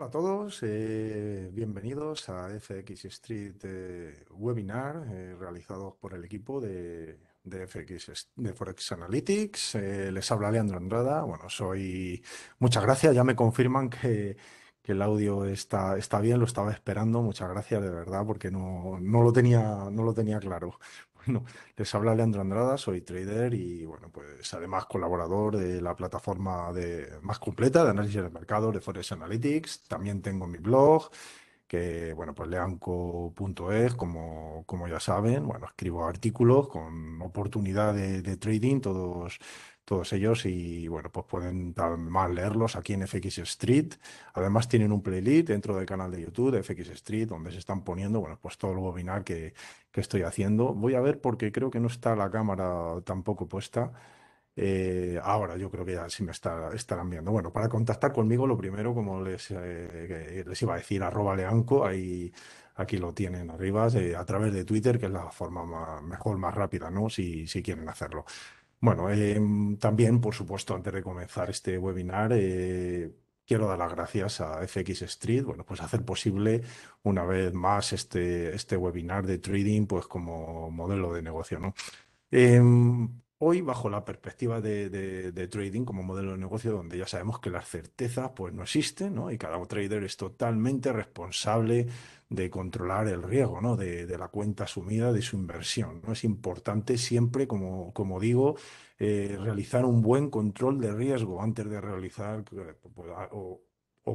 Hola a todos, eh, bienvenidos a FX Street eh, Webinar eh, realizado por el equipo de, FX de Forex Analytics. les habla Leandro Andrada. Bueno, soy. Muchas gracias, ya me confirman que, que el audio está, está bien, lo estaba esperando. Muchas gracias de verdad, porque no, no, lo, tenía, no lo tenía claro les habla Leandro Andrada, soy trader y bueno, pues además colaborador de la plataforma de, más completa de análisis de mercado de Forex Analytics. También tengo mi blog, que bueno, pues leanco.es, como, como ya saben. Bueno, escribo artículos con oportunidad de, de trading todos todos ellos y bueno, pues pueden más leerlos aquí en FX Street. Además tienen un playlist dentro del canal de YouTube de FX Street donde se están poniendo, bueno, pues todo el webinar que, que estoy haciendo. Voy a ver porque creo que no está la cámara tampoco puesta. Eh, ahora yo creo que ya sí me está, estarán viendo. Bueno, para contactar conmigo, lo primero, como les, eh, les iba a decir, arroba leanco, ahí, aquí lo tienen arriba, eh, a través de Twitter, que es la forma mejor, más rápida, ¿no? Si, si quieren hacerlo. Bueno, em, también, por supuesto, antes de comenzar este webinar, eh, quiero dar las gracias a FX Street, bueno, pues hacer posible una vez más este, este webinar de trading, pues como modelo de negocio, ¿no? Em, hoy, bajo la perspectiva de, de, trading como modelo de negocio, donde ya sabemos que las certezas, pues no existen, ¿no? Y cada trader es totalmente responsable de controlar el riesgo ¿no? de, la cuenta asumida de su inversión. ¿no? Es importante siempre, como, como digo, eh, realizar un buen control de riesgo antes de realizar pues, o,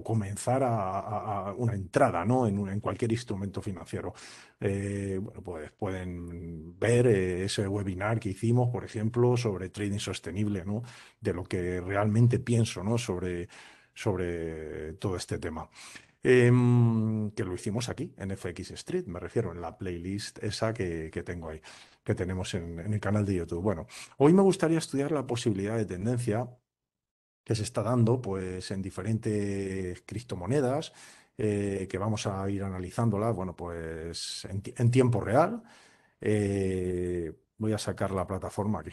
comenzar a, una entrada ¿no? en, un, en cualquier instrumento financiero. Eh, pues pueden ver eh, ese webinar que hicimos, por ejemplo, sobre trading sostenible, ¿no? de lo que realmente pienso ¿no? sobre sobre todo este tema. Em, que lo hicimos aquí, en FX Street, me refiero, en la playlist esa que, tengo ahí, que tenemos en, el canal de YouTube. Bueno, hoy me gustaría estudiar la posibilidad de tendencia que se está dando pues, en diferentes criptomonedas, eh, que vamos a ir analizándolas, bueno, pues en, tiempo real. Eh, voy a sacar la plataforma aquí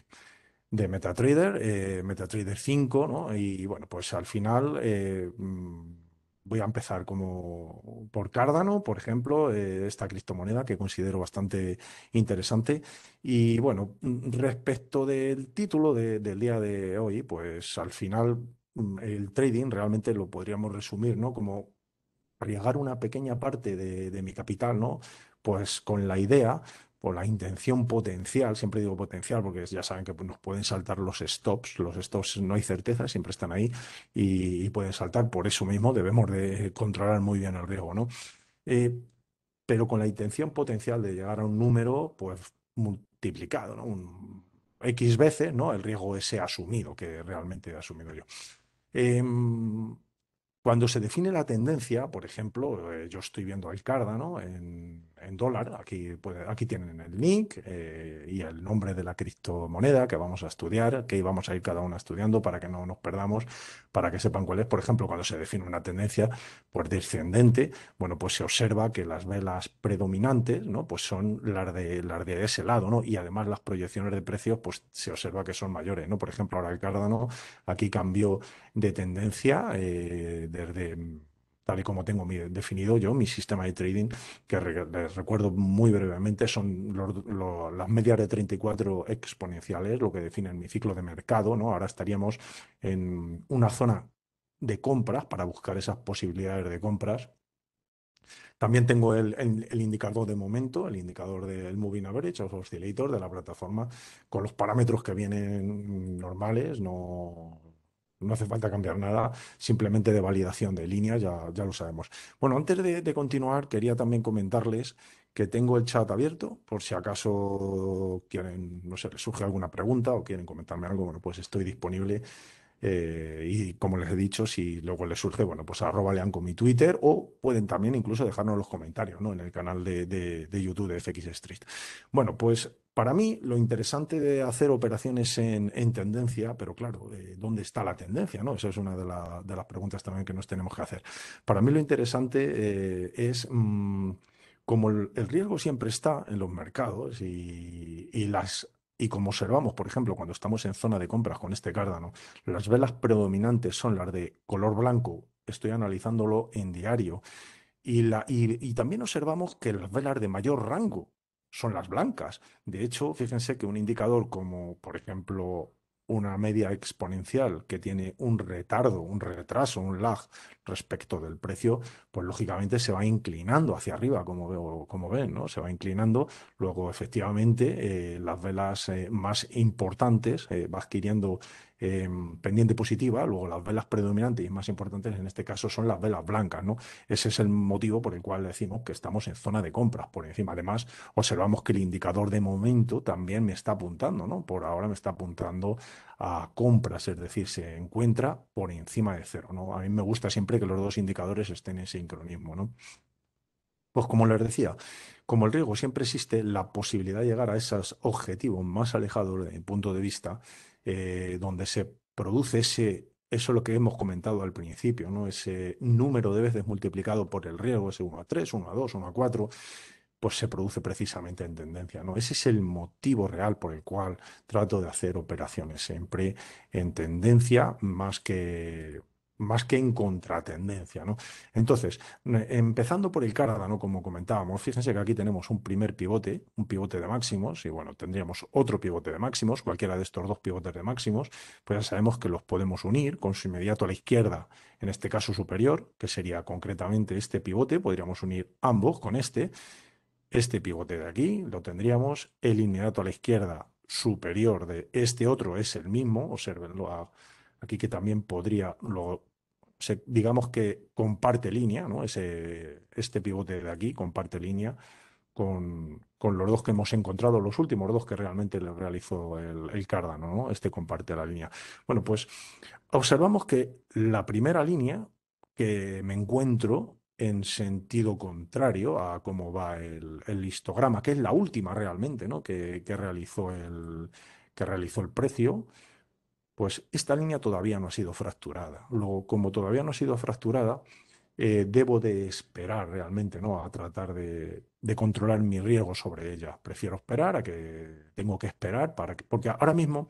de MetaTrader, eh, MetaTrader 5, ¿no? Y bueno, pues al final mm, voy a empezar como por Cardano, por ejemplo, eh, esta criptomoneda que considero bastante interesante. Y bueno, mm, respecto del título del día de hoy, pues al final mm, el trading realmente lo podríamos resumir, ¿no? Como arriesgar una pequeña parte de, de mi capital, ¿no? Pues con la idea o la intención potencial, siempre digo potencial porque ya saben que nos pueden saltar los stops, los stops no hay certeza, siempre están ahí y, pueden saltar, por eso mismo debemos de controlar muy bien el riesgo, ¿no? Eh, pero con la intención potencial de llegar a un número, pues multiplicado, ¿no? Un X veces, ¿no? El riesgo ese asumido que realmente he asumido yo. Em, cuando se define la tendencia, por ejemplo, eh, yo estoy viendo al Cardano en en dólar. Aquí, pues, aquí tienen el link eh, y el nombre de la criptomoneda que vamos a estudiar, que íbamos a ir cada una estudiando para que no nos perdamos, para que sepan cuál es. Por ejemplo, cuando se define una tendencia pues, descendente, bueno, pues se observa que las velas predominantes ¿no? pues son las de, las de ese lado, ¿no? Y además las proyecciones de precios, pues se observa que son mayores, ¿no? Por ejemplo, ahora el Cardano aquí cambió de tendencia eh, desde tal y como tengo definido yo mi sistema de trading, que les recuerdo muy brevemente, son las medias de 34 exponenciales, lo que define mi ciclo de mercado, ¿no? Ahora estaríamos en una zona de compras para buscar esas posibilidades de compras también tengo el, indicador de momento, el indicador del Moving Average of Oscillator de la plataforma, con los parámetros que vienen normales, no no hace falta cambiar nada, simplemente de validación de líneas, ya, ya lo sabemos. Bueno, antes de, continuar, quería también comentarles que tengo el chat abierto por si acaso quieren, no sé, les surge alguna pregunta o quieren comentarme algo, bueno, pues estoy disponible. Eh, y como les he dicho, si luego les surge, bueno, pues arroba lean con mi Twitter o pueden también incluso dejarnos los comentarios, ¿no? En el canal de, de, de YouTube de FX Street. Bueno, pues para mí, lo interesante de hacer operaciones en, tendencia, pero claro, eh, ¿dónde está la tendencia? ¿no? Esa es una de, las preguntas también que nos tenemos que hacer. Para mí, lo interesante eh, es. Mm, como el, riesgo siempre está en los mercados y, las y como observamos, por ejemplo, cuando estamos en zona de compras con este cárdano, las velas predominantes son las de color blanco, estoy analizándolo en diario, y, la, y también observamos que las velas de mayor rango son las blancas. De hecho, fíjense que un indicador como, por ejemplo, una media exponencial que tiene un retardo, un retraso, un lag respecto del precio, pues lógicamente se va inclinando hacia arriba, como, veo, como ven, ¿no? Se va inclinando. Luego, efectivamente, eh, las velas eh, más importantes eh, va adquiriendo Em, pendiente positiva, luego las velas predominantes y más importantes en este caso son las velas blancas. ¿no? Ese es el motivo por el cual decimos que estamos en zona de compras por encima. Además, observamos que el indicador de momento también me está apuntando, ¿no? por ahora me está apuntando a compras, es decir, se encuentra por encima de cero. ¿no? A mí me gusta siempre que los dos indicadores estén en sincronismo. ¿no? Pues como les decía, como el riesgo siempre existe, la posibilidad de llegar a esos objetivos más alejados desde mi punto de vista eh, donde se produce ese, eso lo que hemos comentado al principio, ¿no? ese número de veces multiplicado por el riesgo, ese 1 a 3, 1 a 2, 1 a 4, pues se produce precisamente en tendencia. ¿no? Ese es el motivo real por el cual trato de hacer operaciones siempre en tendencia más que más que en contratendencia. ¿no? Entonces, empezando por el Cardano, como comentábamos, fíjense que aquí tenemos un primer pivote, un pivote de máximos, y bueno, tendríamos otro pivote de máximos, cualquiera de estos dos pivotes de máximos, pues ya sabemos que los podemos unir con su inmediato a la izquierda, en este caso superior, que sería concretamente este pivote, podríamos unir ambos con este, este pivote de aquí lo tendríamos, el inmediato a la izquierda superior de este otro es el mismo, observenlo aquí que también podría, lo digamos que comparte línea, ¿no? Ese, este pivote de aquí comparte línea con, los dos que hemos encontrado, los últimos dos que realmente le realizó el, el Este comparte la línea. Bueno, pues observamos que la primera línea que me encuentro en sentido contrario a cómo va el, histograma, que es la última realmente, ¿no? Que, que realizó el que realizó el precio pues esta línea todavía no ha sido fracturada. Luego, como todavía no ha sido fracturada, eh, debo de esperar realmente, ¿no? A tratar de, controlar mi riesgo sobre ella. Prefiero esperar a que tengo que esperar para que, porque ahora mismo,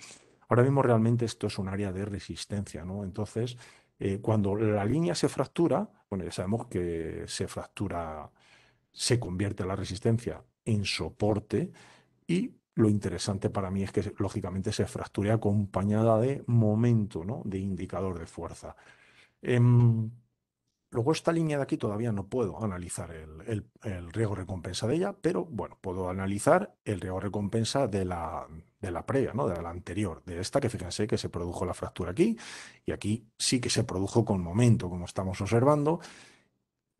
ahora mismo realmente esto es un área de resistencia, ¿no? Entonces, eh, cuando la línea se fractura, bueno, ya sabemos que se fractura, se convierte la resistencia en soporte y lo interesante para mí es que, lógicamente, se fracture acompañada de momento, ¿no? de indicador de fuerza. Em, luego, esta línea de aquí todavía no puedo analizar el, el, riesgo-recompensa de ella, pero bueno, puedo analizar el riesgo-recompensa de la, de la previa, ¿no? de la anterior, de esta que fíjense que se produjo la fractura aquí y aquí sí que se produjo con momento, como estamos observando.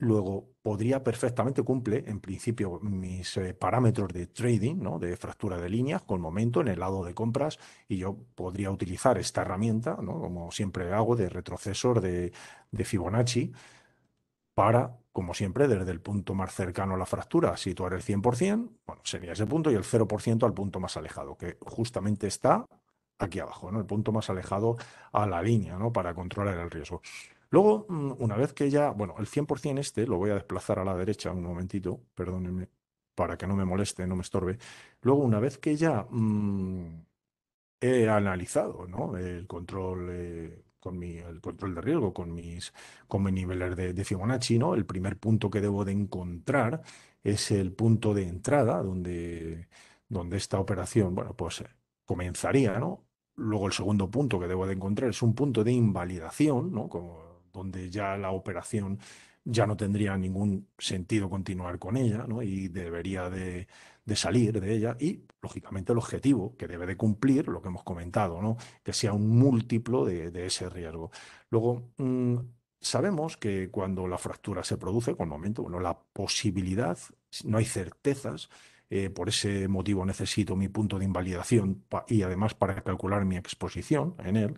Luego, podría perfectamente cumple, en principio, mis eh, parámetros de trading, ¿no? de fractura de líneas, con momento en el lado de compras, y yo podría utilizar esta herramienta, ¿no? como siempre hago, de retrocesor de, de Fibonacci, para, como siempre, desde el punto más cercano a la fractura, situar el 100%, bueno, sería ese punto, y el 0% al punto más alejado, que justamente está aquí abajo, ¿no? el punto más alejado a la línea, ¿no? para controlar el riesgo. Luego, mm, una vez que ya, bueno, el 100% este lo voy a desplazar a la derecha un momentito, perdónenme, para que no me moleste, no me estorbe. Luego, una vez que ya mm, he analizado el control eh, con mi, el control de riesgo, con mis, con mis niveles de, Fibonacci, ¿no? El primer punto que debo de encontrar es el punto de entrada donde, donde esta operación, bueno, pues comenzaría, ¿no? Luego el segundo punto que debo de encontrar es un punto de invalidación, ¿no? Como donde ya la operación ya no tendría ningún sentido continuar con ella y debería de, salir de ella. Y, lógicamente, el objetivo que debe de cumplir, lo que hemos comentado, ¿no? que sea un múltiplo de, ese riesgo. Luego, mm, sabemos que cuando la fractura se produce, con momento, bueno, la posibilidad, no hay certezas, eh, por ese motivo necesito mi punto de invalidación y además para calcular mi exposición en él.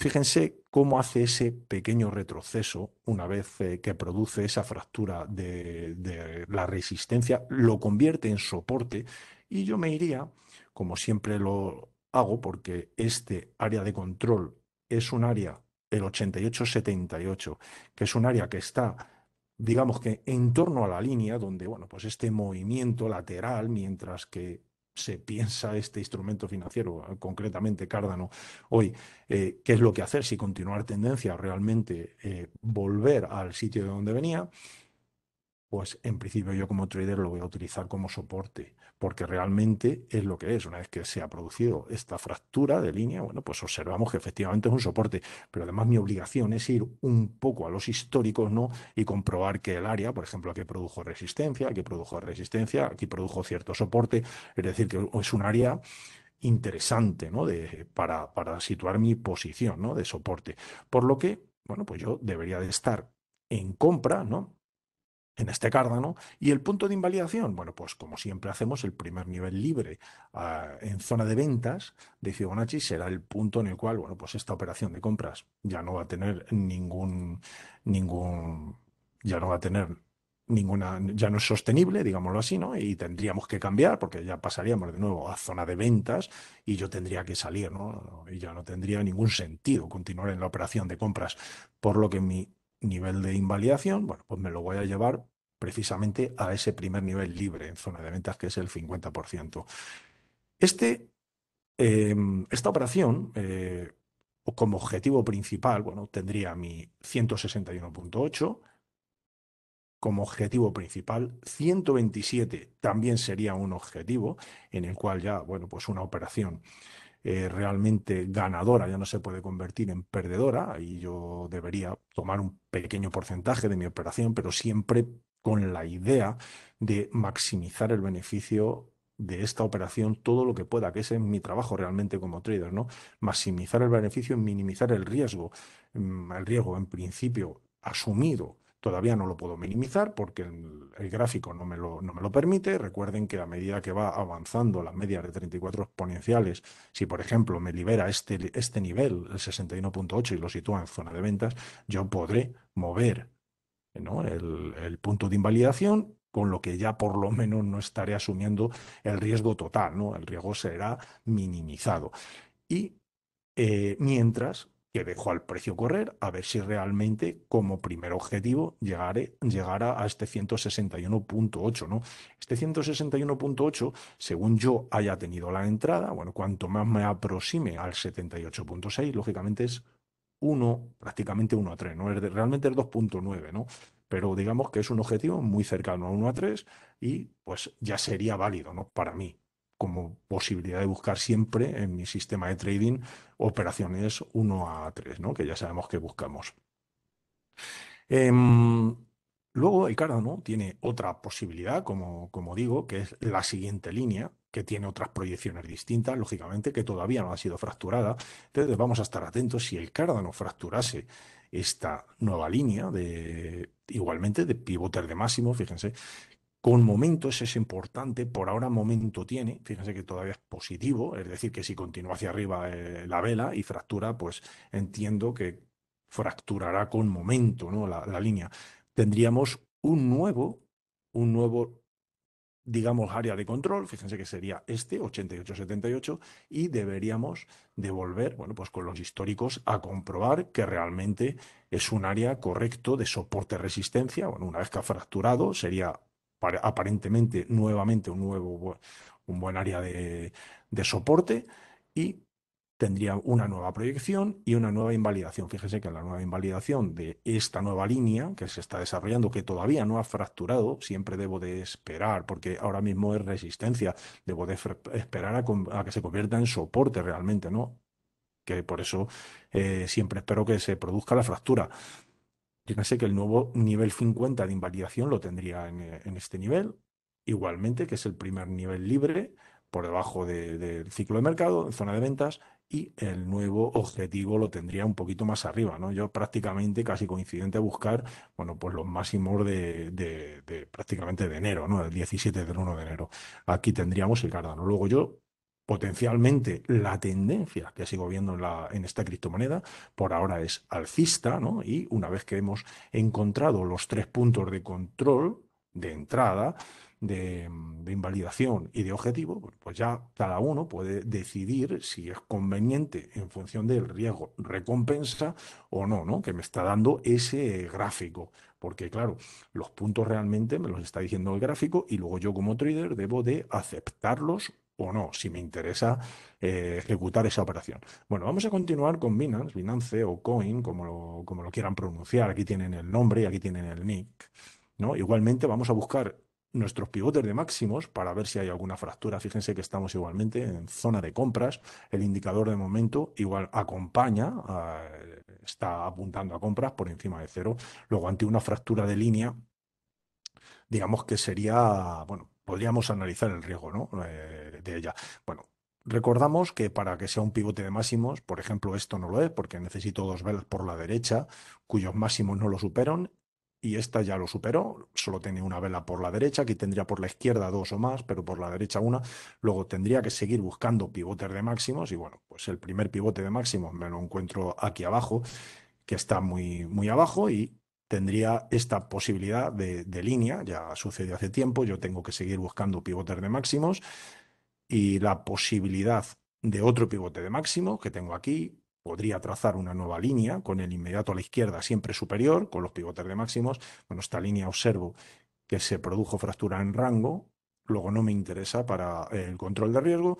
Fíjense cómo hace ese pequeño retroceso una vez eh, que produce esa fractura de, la resistencia, lo convierte en soporte y yo me iría, como siempre lo hago, porque este área de control es un área, el 88-78, que es un área que está digamos que en torno a la línea donde, bueno, pues este movimiento lateral, mientras que se piensa este instrumento financiero, eh, concretamente Cardano, hoy, eh, qué es lo que hacer, si continuar tendencia realmente eh, volver al sitio de donde venía, pues en principio yo como trader lo voy a utilizar como soporte porque realmente es lo que es. Una vez que se ha producido esta fractura de línea, bueno, pues observamos que efectivamente es un soporte, pero además mi obligación es ir un poco a los históricos, ¿no? Y comprobar que el área, por ejemplo, aquí produjo resistencia, aquí produjo resistencia, aquí produjo cierto soporte, es decir, que es un área interesante, ¿no? para, para situar mi posición, ¿no? De soporte. Por lo que, bueno, pues yo debería de estar en compra, ¿no? en este cárdano. Y el punto de invalidación, bueno, pues como siempre hacemos, el primer nivel libre ah, en zona de ventas de Fibonacci será el punto en el cual, bueno, pues esta operación de compras ya no va a tener ningún, ningún, ya no va a tener ninguna, ya no es sostenible, digámoslo así, ¿no? Y tendríamos que cambiar porque ya pasaríamos de nuevo a zona de ventas y yo tendría que salir, ¿no? Y ya no tendría ningún sentido continuar en la operación de compras, por lo que mi nivel de invalidación, bueno, pues me lo voy a llevar precisamente a ese primer nivel libre en zona de ventas, que es el 50%. Este, em, esta operación, eh, como objetivo principal, bueno, tendría mi 161.8, como objetivo principal. 127 también sería un objetivo en el cual ya, bueno, pues una operación eh, realmente ganadora ya no se puede convertir en perdedora y yo debería tomar un pequeño porcentaje de mi operación, pero siempre con la idea de maximizar el beneficio de esta operación todo lo que pueda, que es mi trabajo realmente como trader, ¿no? Maximizar el beneficio, minimizar el riesgo, mm, el riesgo en principio asumido Todavía no lo puedo minimizar porque el, gráfico no me, lo, no me, lo, permite. Recuerden que a medida que va avanzando las medias de 34 exponenciales, si por ejemplo me libera este, este nivel, el 61.8, y lo sitúa en zona de ventas, yo podré mover ¿no? el, punto de invalidación con lo que ya por lo menos no estaré asumiendo el riesgo total, ¿no? El riesgo será minimizado. Y eh, mientras que dejo al precio correr a ver si realmente como primer objetivo llegaré, llegara a este 161.8, ¿no? Este 161.8, según yo haya tenido la entrada, bueno, cuanto más me aproxime al 78.6, lógicamente es 1, prácticamente 1 a 3, ¿no? Es realmente es 2.9, ¿no? Pero digamos que es un objetivo muy cercano a 1 a 3 y pues ya sería válido, ¿no? Para mí, como posibilidad de buscar siempre en mi sistema de trading operaciones 1 a 3, ¿no? que ya sabemos que buscamos. Em, luego el Cardano tiene otra posibilidad, como, como digo, que es la siguiente línea, que tiene otras proyecciones distintas, lógicamente, que todavía no ha sido fracturada. Entonces vamos a estar atentos si el Cardano fracturase esta nueva línea de igualmente de pivotes de máximo, fíjense con momentos es importante, por ahora momento tiene, fíjense que todavía es positivo, es decir, que si continúa hacia arriba eh, la vela y fractura, pues entiendo que fracturará con momento ¿no? la, línea. Tendríamos un nuevo, un nuevo digamos, área de control, fíjense que sería este, 88-78, y deberíamos devolver, bueno, pues con los históricos a comprobar que realmente es un área correcto de soporte-resistencia. Bueno, una vez que ha fracturado, sería aparentemente nuevamente un nuevo un buen área de, soporte y tendría una nueva proyección y una nueva invalidación. Fíjese que la nueva invalidación de esta nueva línea que se está desarrollando, que todavía no ha fracturado, siempre debo de esperar, porque ahora mismo es resistencia, debo de esperar a, que se convierta en soporte realmente, ¿no? Que por eso eh, siempre espero que se produzca la fractura. Fíjense que el nuevo nivel 50 de invalidación lo tendría eh, en, este nivel, igualmente que es el primer nivel libre por debajo del ciclo de mercado, en zona de ventas, y el nuevo objetivo lo tendría un poquito más arriba, ¿no? Yo prácticamente, casi coincidente, a buscar, bueno, pues los máximos de, prácticamente de enero, ¿no? El 17 del 1 de enero. Aquí tendríamos el Cardano. Luego yo potencialmente la tendencia que sigo viendo en, en, esta criptomoneda por ahora es alcista, ¿no? Y una vez que hemos encontrado los tres puntos de control de entrada, de, de invalidación y de objetivo, pues ya cada uno puede decidir si es conveniente en función del riesgo recompensa o no, ¿no? Que me está dando ese gráfico porque claro, los puntos realmente me los está diciendo el gráfico y luego yo como trader debo de aceptarlos o no, si me interesa eh, ejecutar esa operación. Bueno, vamos a continuar con Binance, Binance o Coin, como lo, como lo quieran pronunciar. Aquí tienen el nombre y aquí tienen el nick. ¿no? Igualmente vamos a buscar nuestros pivotes de máximos para ver si hay alguna fractura. Fíjense que estamos igualmente en zona de compras. El indicador de momento igual acompaña, está apuntando a compras por encima de cero. Luego, ante una fractura de línea, digamos que sería, bueno, podríamos analizar el riesgo ¿no? Eh, de ella. Bueno, recordamos que para que sea un pivote de máximos, por ejemplo, esto no lo es porque necesito dos velas por la derecha cuyos máximos no lo superan y esta ya lo superó, solo tenía una vela por la derecha, aquí tendría por la izquierda dos o más, pero por la derecha una, luego tendría que seguir buscando pivotes de máximos y bueno, pues el primer pivote de máximos me lo encuentro aquí abajo, que está muy, muy abajo y tendría esta posibilidad de, línea, ya sucedió hace tiempo, yo tengo que seguir buscando pivotes de máximos y la posibilidad de otro pivote de máximo que tengo aquí, podría trazar una nueva línea con el inmediato a la izquierda siempre superior, con los pivotes de máximos, bueno, esta línea observo que se produjo fractura en rango, luego no me interesa para el control de riesgo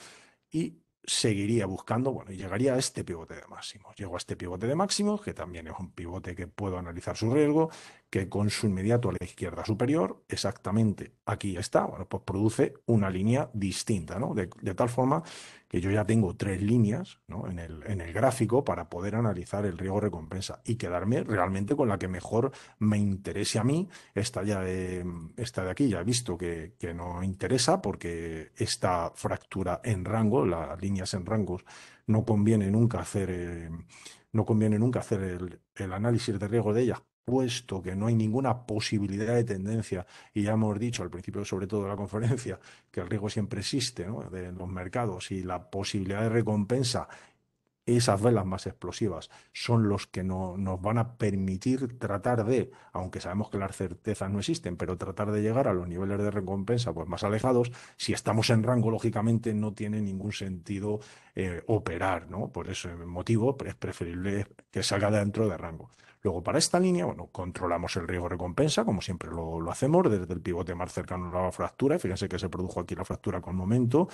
y seguiría buscando, bueno, y llegaría a este pivote de máximos. Llego a este pivote de máximos, que también es un pivote que puedo analizar su riesgo, que con su inmediato a la izquierda superior, exactamente aquí está, bueno, pues produce una línea distinta, ¿no? De, tal forma que yo ya tengo tres líneas en, el, en el gráfico para poder analizar el riesgo-recompensa y quedarme realmente con la que mejor me interese a mí. Esta, ya de, eh, esta de aquí ya he visto que, que no interesa porque esta fractura en rango, las líneas en rangos, no conviene nunca hacer... Eh, no conviene nunca hacer el, el, análisis de riesgo de ellas puesto que no hay ninguna posibilidad de tendencia, y ya hemos dicho al principio, sobre todo de la conferencia, que el riesgo siempre existe en los mercados y la posibilidad de recompensa, esas velas más explosivas son los que no, nos van a permitir tratar de, aunque sabemos que las certezas no existen, pero tratar de llegar a los niveles de recompensa pues, más alejados, si estamos en rango, lógicamente no tiene ningún sentido eh, operar, ¿no? Por ese motivo es preferible que salga dentro de rango. Luego, para esta línea, bueno, controlamos el riesgo recompensa, como siempre lo, hacemos, desde el pivote más cercano a la fractura. Fíjense que se produjo aquí la fractura con momento,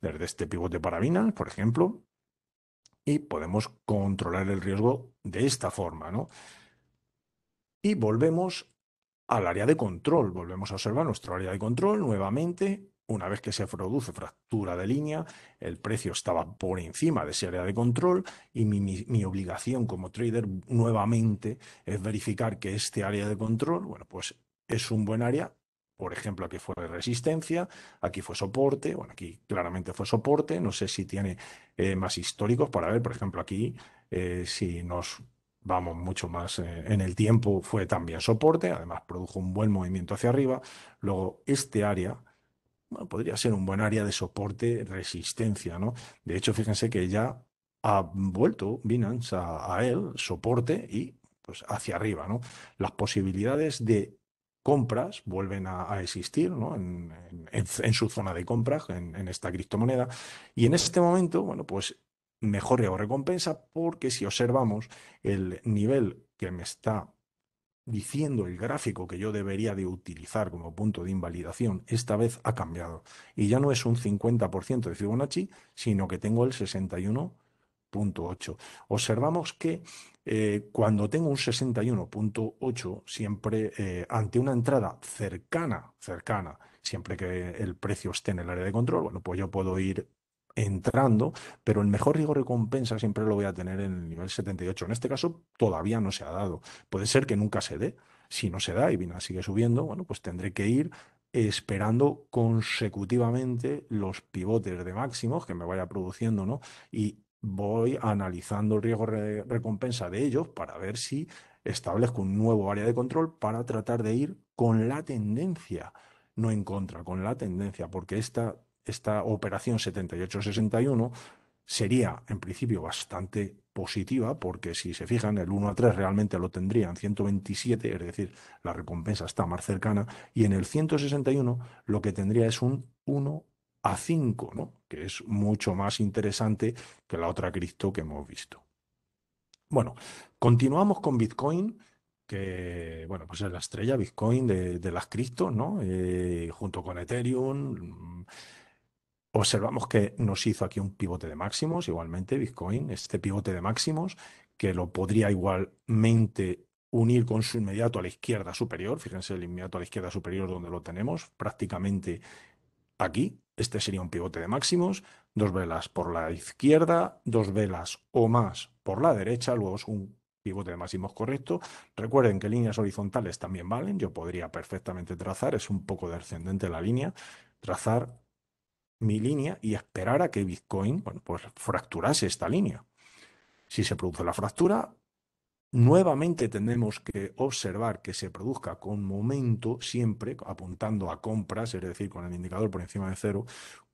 desde este pivote parabina por ejemplo. Y podemos controlar el riesgo de esta forma, ¿no? Y volvemos al área de control. Volvemos a observar nuestro área de control nuevamente una vez que se produce fractura de línea, el precio estaba por encima de ese área de control y mi, obligación como trader nuevamente es verificar que este área de control, bueno, pues es un buen área. Por ejemplo, aquí fue resistencia, aquí fue soporte, bueno, aquí claramente fue soporte, no sé si tiene eh, más históricos para ver, por ejemplo, aquí eh, si nos vamos mucho más eh, en el tiempo, fue también soporte, además produjo un buen movimiento hacia arriba. Luego, este área podría ser un buen área de soporte, resistencia, ¿no? De hecho, fíjense que ya ha vuelto Binance a, él, soporte y pues hacia arriba, ¿no? Las posibilidades de compras vuelven a, existir en, su zona de compras, en, esta criptomoneda. Y en este momento, bueno, pues mejor o recompensa porque si observamos el nivel que me está diciendo el gráfico que yo debería de utilizar como punto de invalidación, esta vez ha cambiado. Y ya no es un 50% de Fibonacci, sino que tengo el 61.8. Observamos que eh, cuando tengo un 61.8, siempre eh, ante una entrada cercana, cercana, siempre que el precio esté en el área de control, bueno, pues yo puedo ir entrando, pero el mejor riesgo recompensa siempre lo voy a tener en el nivel 78. En este caso todavía no se ha dado. Puede ser que nunca se dé. Si no se da y Vina sigue subiendo, bueno, pues tendré que ir esperando consecutivamente los pivotes de máximos que me vaya produciendo, ¿no? Y voy analizando el riesgo recompensa de ellos para ver si establezco un nuevo área de control para tratar de ir con la tendencia, no en contra, con la tendencia, porque esta esta operación 7861 sería en principio bastante positiva, porque si se fijan, el 1 a 3 realmente lo tendrían 127, es decir, la recompensa está más cercana, y en el 161 lo que tendría es un 1 a 5, ¿no? que es mucho más interesante que la otra cripto que hemos visto. Bueno, continuamos con Bitcoin que bueno, pues es la estrella Bitcoin de, las criptos, ¿no? Eh, junto con Ethereum, Observamos que nos hizo aquí un pivote de máximos, igualmente Bitcoin, este pivote de máximos, que lo podría igualmente unir con su inmediato a la izquierda superior. Fíjense el inmediato a la izquierda superior donde lo tenemos, prácticamente aquí. Este sería un pivote de máximos, dos velas por la izquierda, dos velas o más por la derecha, luego es un pivote de máximos correcto. Recuerden que líneas horizontales también valen, yo podría perfectamente trazar, es un poco descendente la línea, trazar mi línea y esperar a que Bitcoin pues fracturase esta línea. Si se produce la fractura, nuevamente tenemos que observar que se produzca con momento, siempre apuntando a compras, es decir, con el indicador por encima de cero,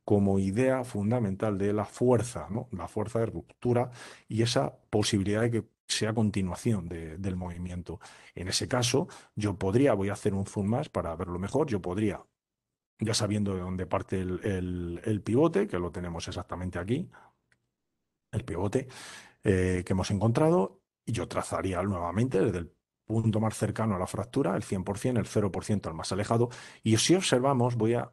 como idea fundamental de la fuerza, ¿no? la fuerza de ruptura y esa posibilidad de que sea continuación del movimiento. En ese caso, yo podría, voy a hacer un zoom más para verlo mejor, yo podría ya sabiendo de dónde parte el, pivote, que lo tenemos exactamente aquí, el pivote eh, que hemos encontrado, y yo trazaría nuevamente desde el punto más cercano a la fractura, el 100%, el 0% al más alejado, y si observamos, voy a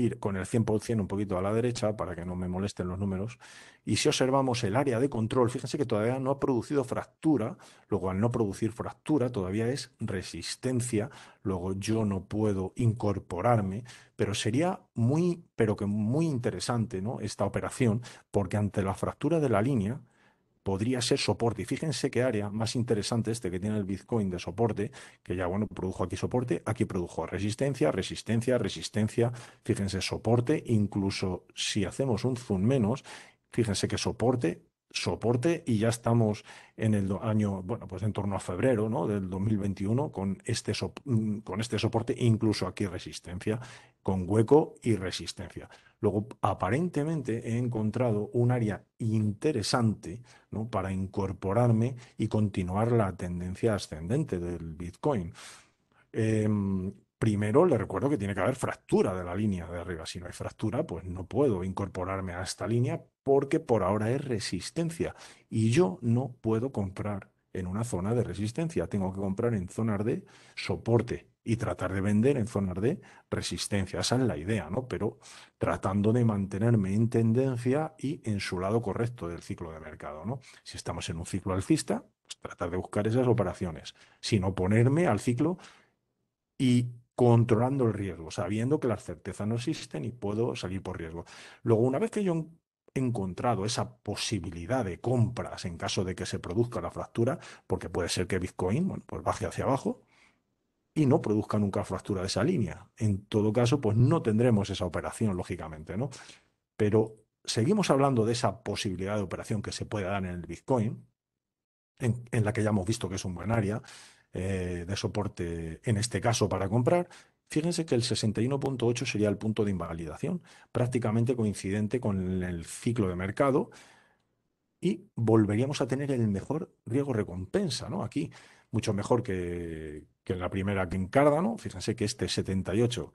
ir con el 100% un poquito a la derecha para que no me molesten los números. Y si observamos el área de control, fíjense que todavía no ha producido fractura, luego al no producir fractura todavía es resistencia, luego yo no puedo incorporarme, pero sería muy, pero que muy interesante ¿no? esta operación, porque ante la fractura de la línea, podría ser soporte. Y fíjense qué área más interesante este que tiene el Bitcoin de soporte, que ya, bueno, produjo aquí soporte, aquí produjo resistencia, resistencia, resistencia, fíjense soporte, incluso si hacemos un zoom menos, fíjense que soporte soporte y ya estamos en el año, bueno, pues en torno a febrero ¿no? del 2021 con este, mm, con este soporte, incluso aquí resistencia con hueco y resistencia. Luego, aparentemente he encontrado un área interesante para incorporarme y continuar la tendencia ascendente del Bitcoin. Em, primero, le recuerdo que tiene que haber fractura de la línea de arriba. Si no hay fractura, pues no puedo incorporarme a esta línea porque por ahora es resistencia y yo no puedo comprar en una zona de resistencia. Tengo que comprar en zonas de soporte y tratar de vender en zonas de resistencia. Esa es la idea, ¿no? Pero tratando de mantenerme en tendencia y en su lado correcto del ciclo de mercado, ¿no? Si estamos en un ciclo alcista, pues tratar de buscar esas operaciones, sino ponerme al ciclo y controlando el riesgo, sabiendo que las certezas no existen y puedo salir por riesgo. Luego, una vez que yo he encontrado esa posibilidad de compras en caso de que se produzca la fractura, porque puede ser que Bitcoin pues baje hacia abajo, y no produzca nunca fractura de esa línea. En todo caso, pues no tendremos esa operación, lógicamente, ¿no? Pero seguimos hablando de esa posibilidad de operación que se puede dar en el Bitcoin, en, la que ya hemos visto que es un buen área eh, de soporte, en este caso, para comprar. Fíjense que el 61.8 sería el punto de invalidación, prácticamente coincidente con el ciclo de mercado, y volveríamos a tener el mejor riesgo recompensa, ¿no? Aquí, mucho mejor que, que en la primera que en ¿no? fíjense que este 78,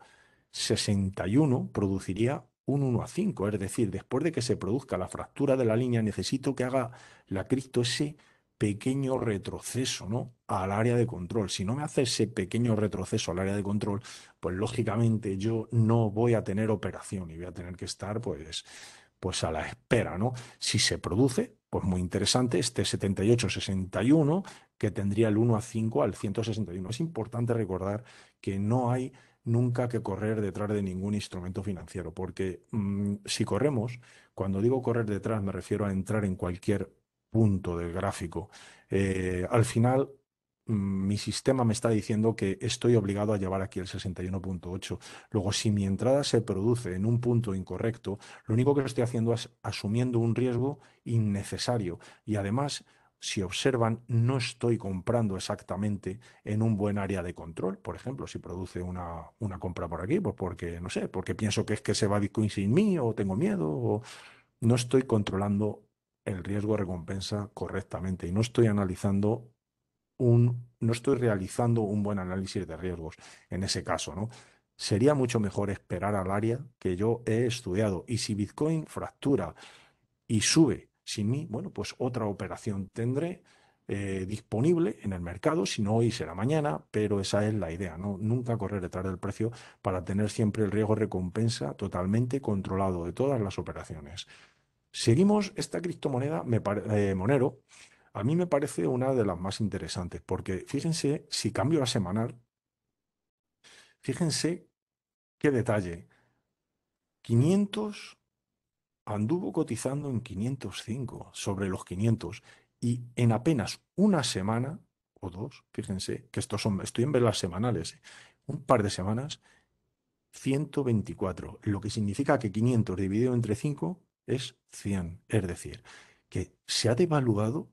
61 produciría un 1 a 5, es decir, después de que se produzca la fractura de la línea, necesito que haga la cripto ese pequeño retroceso ¿no? al área de control. Si no me hace ese pequeño retroceso al área de control, pues lógicamente yo no voy a tener operación y voy a tener que estar pues, pues a la espera. ¿no? Si se produce, pues muy interesante, este 78-61 que tendría el 1 a 5 al 161. Es importante recordar que no hay nunca que correr detrás de ningún instrumento financiero, porque mm, si corremos, cuando digo correr detrás me refiero a entrar en cualquier punto del gráfico. Eh, al final Mm, mi sistema me está diciendo que estoy obligado a llevar aquí el 61.8. Luego, si mi entrada se produce en un punto incorrecto, lo único que estoy haciendo es asumiendo un riesgo innecesario. Y además, si observan, no estoy comprando exactamente en un buen área de control. Por ejemplo, si produce una, una compra por aquí, pues porque, no sé, porque pienso que es que se va Bitcoin sin mí o tengo miedo o no estoy controlando el riesgo recompensa correctamente y no estoy analizando no estoy realizando un buen análisis de riesgos en ese caso, ¿no? Sería mucho mejor esperar al área que yo he estudiado. Y si Bitcoin fractura y sube sin mí, bueno, pues otra operación tendré eh, disponible en el mercado, si no hoy será mañana, pero esa es la idea, ¿no? Nunca correr detrás del precio para tener siempre el riesgo recompensa totalmente controlado de todas las operaciones. Seguimos esta criptomoneda, eh, Monero, a mí me parece una de las más interesantes, porque fíjense, si cambio a semanal, fíjense qué detalle. 500 anduvo cotizando en 505, sobre los 500, y en apenas una semana o dos, fíjense, que estos son, estoy en las semanales, ¿eh? un par de semanas, 124, lo que significa que 500 dividido entre 5 es 100, es decir, que se ha devaluado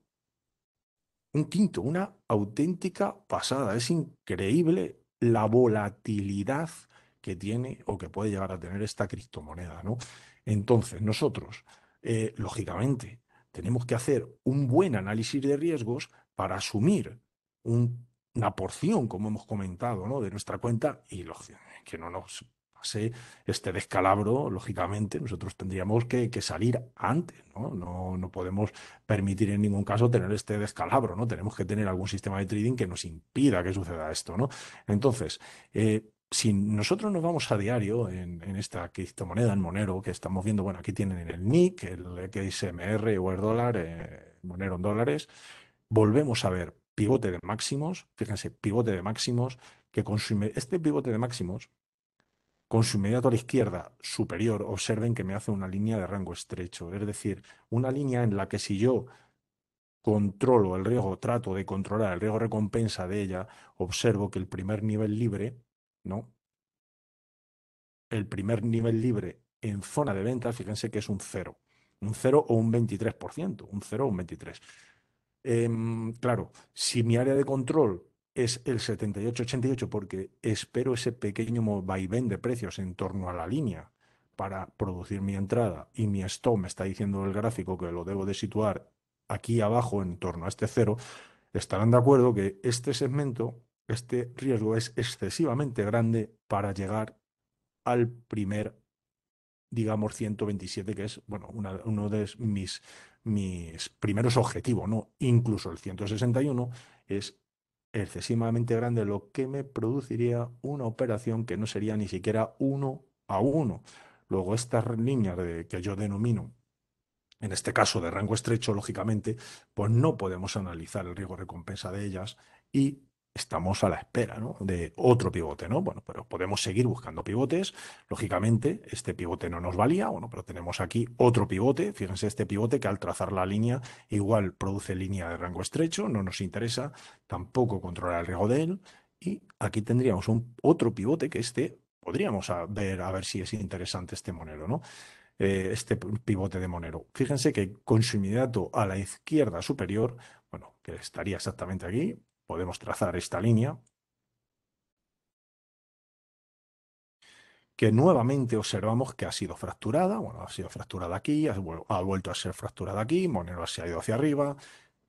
un quinto, una auténtica pasada. Es increíble la volatilidad que tiene o que puede llegar a tener esta criptomoneda, ¿no? Entonces, nosotros, eh, lógicamente, tenemos que hacer un buen análisis de riesgos para asumir una porción, como hemos comentado, ¿no? de nuestra cuenta y que no nos este descalabro, lógicamente nosotros tendríamos que, salir antes, ¿no? ¿no? ¿no? podemos permitir en ningún caso tener este descalabro, ¿no? Tenemos que tener algún sistema de trading que nos impida que suceda esto, ¿no? Entonces, eh, si nosotros nos vamos a diario en, esta criptomoneda, en Monero, que estamos viendo, bueno, aquí tienen el NIC, el XMR o el dólar, eh, Monero en dólares, volvemos a ver pivote de máximos, fíjense, pivote de máximos, que consume, este pivote de máximos con su inmediato a la izquierda superior, observen que me hace una línea de rango estrecho, es decir, una línea en la que si yo controlo el riesgo, trato de controlar el riesgo recompensa de ella, observo que el primer nivel libre, ¿no? El primer nivel libre en zona de venta, fíjense que es un 0, un 0 o un 23%, un 0 o un 23. Em, claro, si mi área de control es el 78,88 porque espero ese pequeño vaivén de precios en torno a la línea para producir mi entrada y mi stop me está diciendo el gráfico que lo debo de situar aquí abajo en torno a este cero, estarán de acuerdo que este segmento, este riesgo es excesivamente grande para llegar al primer, digamos, 127, que es, bueno, uno de mis, mis primeros objetivos, ¿no? Incluso el 161 es excesivamente grande lo que me produciría una operación que no sería ni siquiera uno a uno. Luego estas líneas que yo denomino, en este caso de rango estrecho, lógicamente, pues no podemos analizar el riesgo recompensa de ellas y estamos a la espera de otro pivote, ¿no? Bueno, pero podemos seguir buscando pivotes. Lógicamente, este pivote no nos valía, bueno, pero tenemos aquí otro pivote. Fíjense este pivote que al trazar la línea igual produce línea de rango estrecho, no nos interesa tampoco controlar el riesgo de él. Y aquí tendríamos un, otro pivote que este podríamos ver a ver si es interesante este monero, ¿no? Eh, este pivote de monero. Fíjense que con su inmediato a la izquierda superior, bueno, que estaría exactamente aquí, podemos trazar esta línea, que nuevamente observamos que ha sido fracturada, bueno, ha sido fracturada aquí, ha, vuelto a ser fracturada aquí, Monero se ha ido hacia arriba,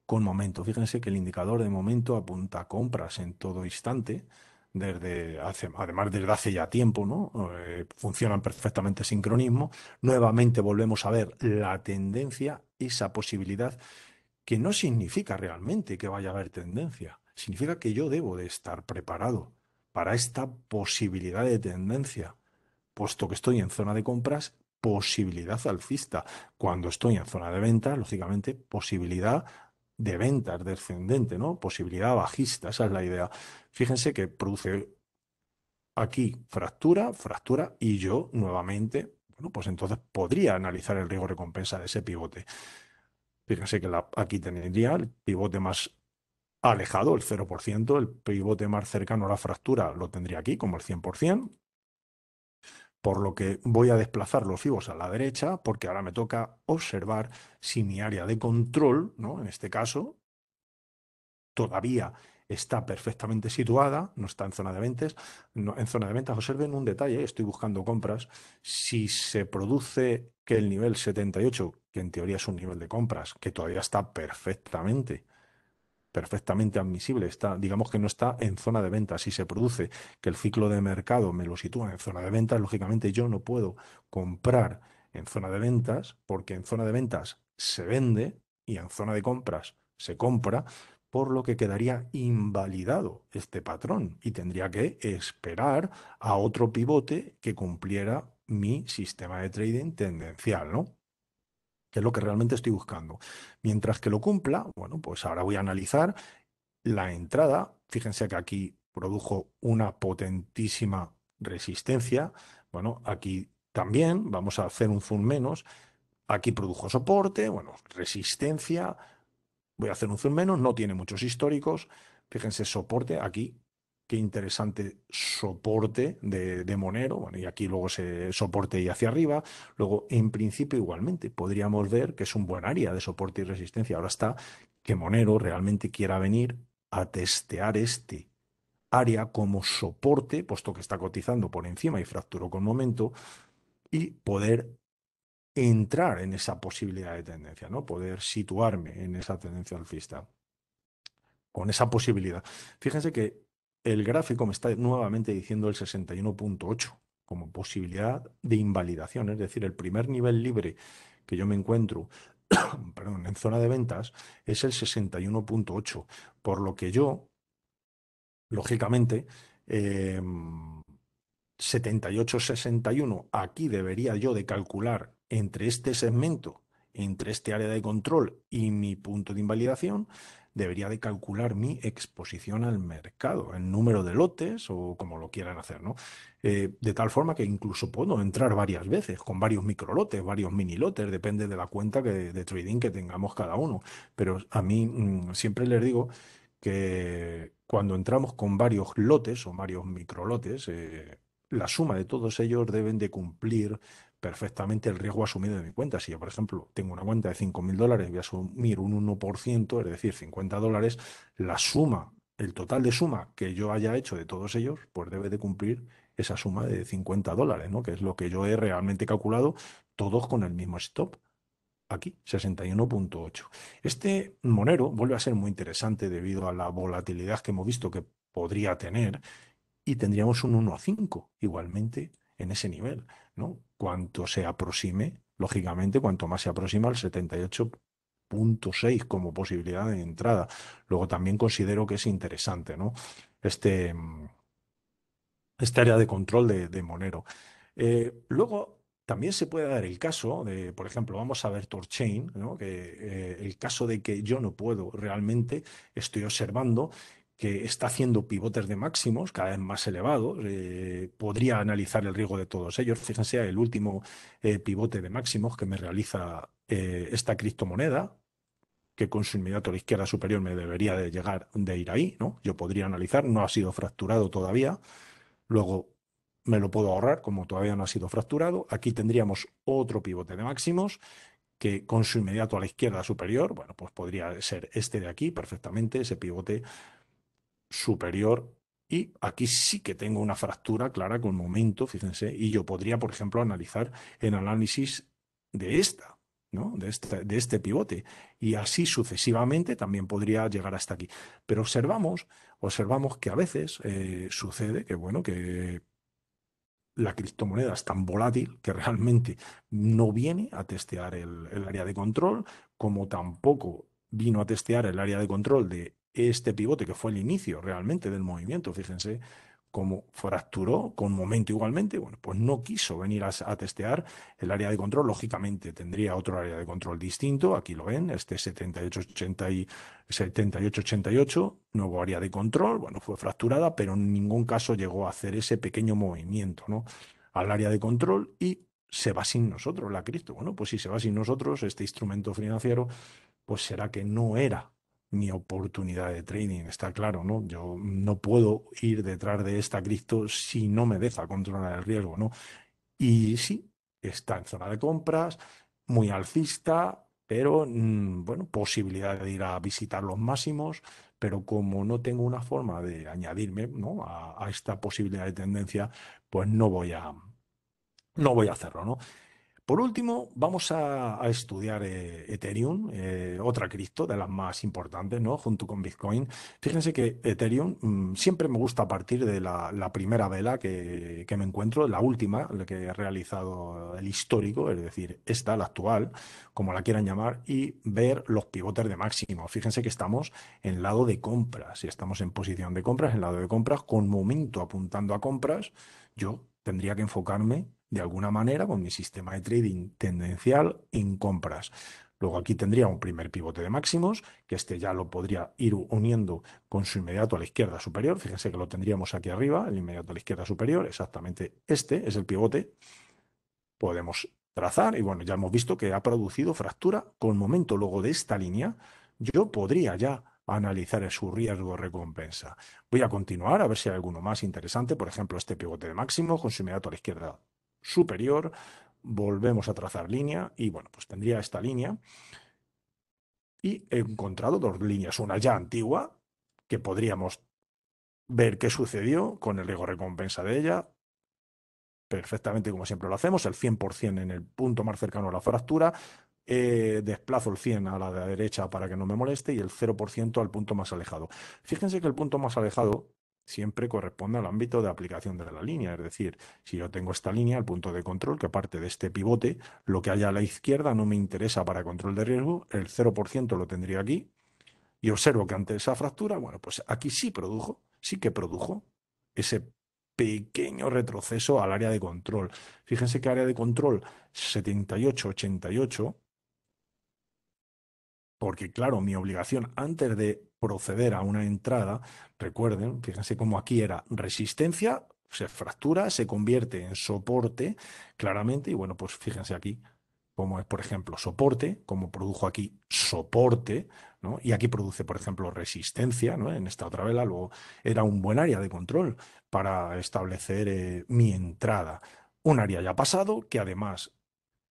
con momento, Fíjense que el indicador de momento apunta a compras en todo instante, desde además desde hace ya tiempo, ¿no? Eh, funcionan perfectamente sincronismo. Nuevamente volvemos a ver la tendencia, esa posibilidad que no significa realmente que vaya a haber tendencia significa que yo debo de estar preparado para esta posibilidad de tendencia, puesto que estoy en zona de compras, posibilidad alcista. Cuando estoy en zona de venta lógicamente, posibilidad de ventas descendente, ¿no? Posibilidad bajista, esa es la idea. Fíjense que produce aquí fractura, fractura y yo nuevamente, bueno, pues entonces podría analizar el riesgo recompensa de ese pivote. Fíjense que la, aquí tendría el pivote más alejado el 0%, el pivote más cercano a la fractura lo tendría aquí como el 100%, por lo que voy a desplazar los fibos a la derecha porque ahora me toca observar si mi área de control, ¿no? en este caso, todavía está perfectamente situada, no está en zona de ventas. No, en zona de ventas, observen un detalle, estoy buscando compras. Si se produce que el nivel 78, que en teoría es un nivel de compras, que todavía está perfectamente perfectamente admisible, está, digamos que no está en zona de ventas. Si se produce que el ciclo de mercado me lo sitúa en zona de ventas, lógicamente yo no puedo comprar en zona de ventas, porque en zona de ventas se vende y en zona de compras se compra, por lo que quedaría invalidado este patrón y tendría que esperar a otro pivote que cumpliera mi sistema de trading tendencial, ¿no? que es lo que realmente estoy buscando. Mientras que lo cumpla, bueno, pues ahora voy a analizar la entrada. Fíjense que aquí produjo una potentísima resistencia. Bueno, aquí también vamos a hacer un zoom menos. Aquí produjo soporte, bueno, resistencia. Voy a hacer un zoom menos, no tiene muchos históricos. Fíjense, soporte aquí qué interesante soporte de, Monero, bueno, y aquí luego se soporte y hacia arriba, luego en principio igualmente podríamos ver que es un buen área de soporte y resistencia, ahora está que Monero realmente quiera venir a testear este área como soporte, puesto que está cotizando por encima y fracturó con momento, y poder entrar en esa posibilidad de tendencia, ¿no? Poder situarme en esa tendencia alcista con esa posibilidad. Fíjense que el gráfico me está nuevamente diciendo el 61.8 como posibilidad de invalidación, es decir, el primer nivel libre que yo me encuentro en zona de ventas es el 61.8, por lo que yo, lógicamente, 78.61 em, aquí debería yo de calcular entre este segmento, entre este área de control y mi punto de invalidación, debería de calcular mi exposición al mercado, el número de lotes o como lo quieran hacer, ¿no? Eh, de tal forma que incluso puedo entrar varias veces con varios microlotes, varios mini lotes, depende de la cuenta que, de trading que tengamos cada uno. Pero a mí mm, siempre les digo que cuando entramos con varios lotes o varios microlotes, lotes, eh, la suma de todos ellos deben de cumplir perfectamente el riesgo asumido de mi cuenta. Si yo, por ejemplo, tengo una cuenta de 5.000 dólares, voy a asumir un 1%, es decir, 50 dólares, la suma, el total de suma que yo haya hecho de todos ellos, pues debe de cumplir esa suma de 50 dólares, ¿no? que es lo que yo he realmente calculado, todos con el mismo stop. Aquí, 61.8. Este Monero vuelve a ser muy interesante debido a la volatilidad que hemos visto que podría tener y tendríamos un a 1 5, igualmente en ese nivel, ¿no? Cuanto se aproxime, lógicamente, cuanto más se aproxima al 78.6 como posibilidad de entrada. Luego también considero que es interesante, ¿no? Este, mm, este área de control de, Monero. Eh, luego, también se puede dar el caso de, por ejemplo, vamos a ver Torchain, ¿no? que eh, el caso de que yo no puedo, realmente estoy observando que está haciendo pivotes de máximos cada vez más elevados. Eh, podría analizar el riesgo de todos ellos. Fíjense el último eh, pivote de máximos que me realiza eh, esta criptomoneda, que con su inmediato a la izquierda superior me debería de llegar de ir ahí, ¿no? Yo podría analizar, no ha sido fracturado todavía. Luego me lo puedo ahorrar, como todavía no ha sido fracturado. Aquí tendríamos otro pivote de máximos que con su inmediato a la izquierda superior, bueno, pues podría ser este de aquí perfectamente, ese pivote superior y aquí sí que tengo una fractura clara con momento, fíjense, y yo podría, por ejemplo, analizar el análisis de esta, ¿no? De este, de este pivote. Y así sucesivamente también podría llegar hasta aquí. Pero observamos, observamos que a veces eh, sucede que, bueno, que la criptomoneda es tan volátil que realmente no viene a testear el área de control, como tampoco vino a testear el área de control de este pivote, que fue el inicio realmente del movimiento, fíjense cómo fracturó con momento igualmente, bueno, pues no quiso venir a, testear el área de control, lógicamente tendría otro área de control distinto, aquí lo ven, este 78, 7888, nuevo área de control, bueno, fue fracturada, pero en ningún caso llegó a hacer ese pequeño movimiento, ¿no? Al área de control y se va sin nosotros la cristo Bueno, pues si se va sin nosotros, este instrumento financiero, pues será que no era mi oportunidad de trading, está claro, ¿no? Yo no puedo ir detrás de esta cripto si no me deja controlar el riesgo, ¿no? Y sí, está en zona de compras, muy alcista, pero mm, bueno, posibilidad de ir a visitar los máximos, pero como no tengo una forma de añadirme ¿no? a, a esta posibilidad de tendencia, pues no voy a, no voy a hacerlo, ¿no? Por último, vamos a, estudiar eh, Ethereum, eh, otra cripto de las más importantes, ¿no? Junto con Bitcoin. Fíjense que Ethereum mm, siempre me gusta partir de la, primera vela que, que, me encuentro, la última, la que he realizado, el histórico, es decir, esta, la actual, como la quieran llamar, y ver los pivotes de máximo. Fíjense que estamos en lado de compras, si estamos en posición de compras, en lado de compras, con momento apuntando a compras, yo tendría que enfocarme de alguna manera con mi sistema de trading tendencial en compras. Luego aquí tendría un primer pivote de máximos, que este ya lo podría ir uniendo con su inmediato a la izquierda superior. Fíjense que lo tendríamos aquí arriba, el inmediato a la izquierda superior, exactamente este es el pivote. Podemos trazar y bueno, ya hemos visto que ha producido fractura con momento luego de esta línea. Yo podría ya analizar su riesgo recompensa. Voy a continuar a ver si hay alguno más interesante, por ejemplo, este pivote de máximo con su inmediato a la izquierda superior, volvemos a trazar línea y bueno, pues tendría esta línea. Y he encontrado dos líneas, una ya antigua, que podríamos ver qué sucedió con el ego recompensa de ella, perfectamente como siempre lo hacemos, el 100% en el punto más cercano a la fractura, eh, desplazo el 100 a la derecha para que no me moleste y el 0% al punto más alejado. Fíjense que el punto más alejado siempre corresponde al ámbito de aplicación de la línea. Es decir, si yo tengo esta línea, el punto de control, que parte de este pivote, lo que haya a la izquierda no me interesa para control de riesgo, el 0% lo tendría aquí, y observo que ante esa fractura, bueno, pues aquí sí produjo, sí que produjo ese pequeño retroceso al área de control. Fíjense que área de control 78-88, porque claro, mi obligación antes de proceder a una entrada, recuerden, fíjense cómo aquí era resistencia, se fractura, se convierte en soporte claramente y bueno, pues fíjense aquí como es, por ejemplo, soporte, como produjo aquí soporte, ¿no? y aquí produce, por ejemplo, resistencia, ¿no? en esta otra vela, luego era un buen área de control para establecer eh, mi entrada. Un área ya pasado que además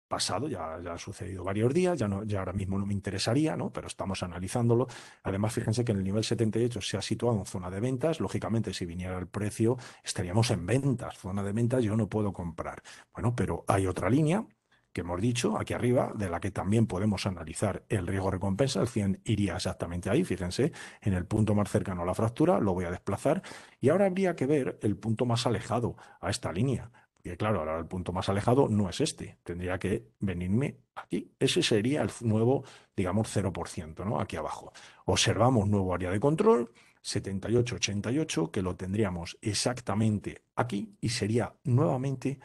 pasado, ya, ya ha sucedido varios días, ya, no, ya ahora mismo no me interesaría, ¿no? pero estamos analizándolo. Además, fíjense que en el nivel 78 se ha situado en zona de ventas, lógicamente si viniera el precio estaríamos en ventas, zona de ventas yo no puedo comprar. Bueno, pero hay otra línea que hemos dicho aquí arriba, de la que también podemos analizar el riesgo recompensa, el 100 iría exactamente ahí, fíjense, en el punto más cercano a la fractura, lo voy a desplazar y ahora habría que ver el punto más alejado a esta línea, y claro, ahora el punto más alejado no es este. Tendría que venirme aquí. Ese sería el nuevo, digamos, 0%, ¿no? Aquí abajo. Observamos nuevo área de control, 78-88, que lo tendríamos exactamente aquí y sería nuevamente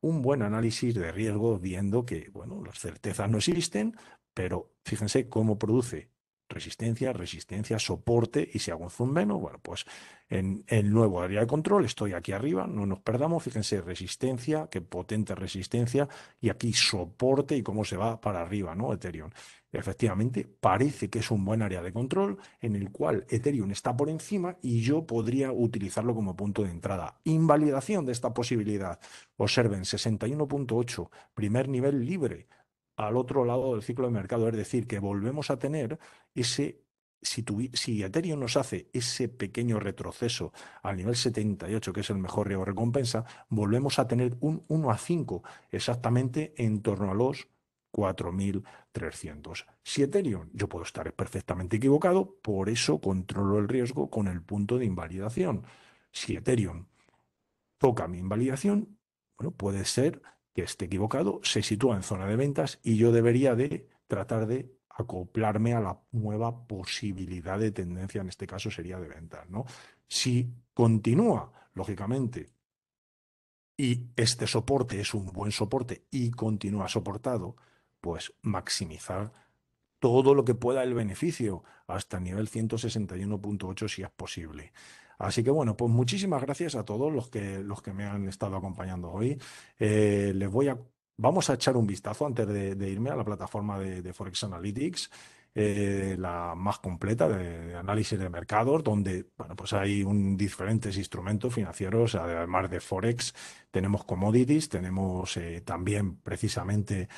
un buen análisis de riesgo viendo que, bueno, las certezas no existen, pero fíjense cómo produce resistencia, resistencia, soporte y si hago un zoom menos, bueno, pues en el nuevo área de control estoy aquí arriba, no nos perdamos, fíjense, resistencia, qué potente resistencia y aquí soporte y cómo se va para arriba, ¿no? Ethereum. Efectivamente, parece que es un buen área de control en el cual Ethereum está por encima y yo podría utilizarlo como punto de entrada. Invalidación de esta posibilidad. Observen, 61.8, primer nivel libre, al otro lado del ciclo de mercado. Es decir, que volvemos a tener ese, si, Ethereum nos hace ese pequeño retroceso al nivel 78, que es el mejor riesgo recompensa, volvemos a tener un 1 a 5, exactamente en torno a los 4.300. Si Ethereum, yo puedo estar perfectamente equivocado, por eso controlo el riesgo con el punto de invalidación. Si Ethereum toca mi invalidación, bueno, puede ser que esté equivocado, se sitúa en zona de ventas y yo debería de tratar de acoplarme a la nueva posibilidad de tendencia, en este caso sería de ventas. ¿no? Si continúa, lógicamente, y este soporte es un buen soporte y continúa soportado, pues maximizar todo lo que pueda el beneficio hasta el nivel 161.8 si es posible. Así que bueno, pues muchísimas gracias a todos los que, los que me han estado acompañando hoy. Eh, les voy a, vamos a echar un vistazo antes de, irme a la plataforma de, Forex Analytics. Eh, la más completa de, análisis de mercados, donde bueno, pues hay un, diferentes instrumentos financieros, además de Forex, tenemos commodities, tenemos eh, también precisamente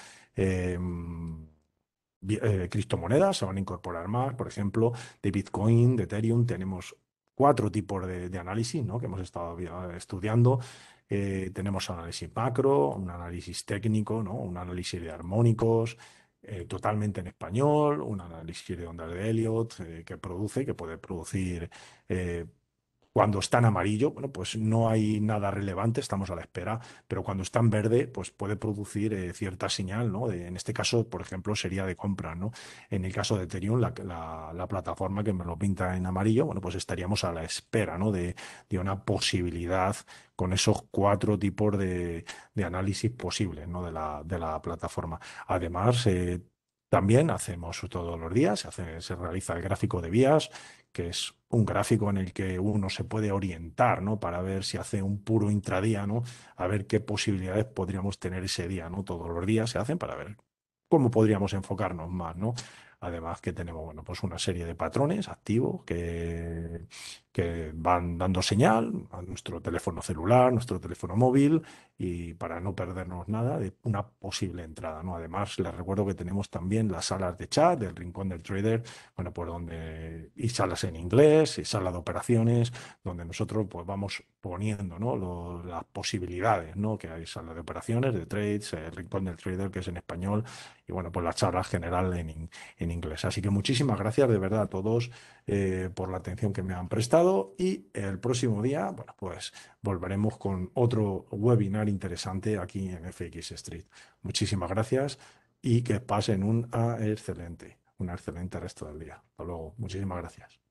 criptomonedas, se van a incorporar más, por ejemplo, de Bitcoin, de Ethereum, tenemos cuatro tipos de, análisis que hemos estado estudiando. Eh, tenemos análisis macro, un análisis técnico, ¿no? un análisis de armónicos, eh, totalmente en español, un análisis de ondas de Elliot eh, que produce, que puede producir cuando está en amarillo, bueno, pues no hay nada relevante, estamos a la espera, pero cuando está en verde, pues puede producir eh, cierta señal, ¿no? en este caso, por ejemplo, sería de compra, ¿no? En el caso de Ethereum, la, plataforma que me lo pinta en amarillo, bueno, pues estaríamos a la espera, ¿no? De, una posibilidad con esos cuatro tipos de, análisis posibles, ¿no? De la, de la plataforma. Además, eh, también hacemos todos los días, se, realiza el gráfico de vías, que es un gráfico en el que uno se puede orientar, ¿no? Para ver si hace un puro intradía, ¿no? A ver qué posibilidades podríamos tener ese día, ¿no? Todos los días se hacen para ver cómo podríamos enfocarnos más, ¿no? Además que tenemos, bueno, pues una serie de patrones activos que que van dando señal a nuestro teléfono celular, nuestro teléfono móvil, y para no perdernos nada de una posible entrada. ¿no? Además, les recuerdo que tenemos también las salas de chat, del rincón del trader, bueno, por donde, y salas en inglés, y sala de operaciones, donde nosotros pues, vamos poniendo ¿no? las posibilidades, ¿no? que hay sala de operaciones, de trades, el rincón del trader, que es en español, y bueno, pues la charla general en, en inglés. Así que muchísimas gracias de verdad a todos. Eh, por la atención que me han prestado y el próximo día, pues volveremos con otro webinar interesante aquí en FX Street. Muchísimas gracias y que pasen un ah, excelente, un excelente resto del día. Hasta luego. Muchísimas gracias.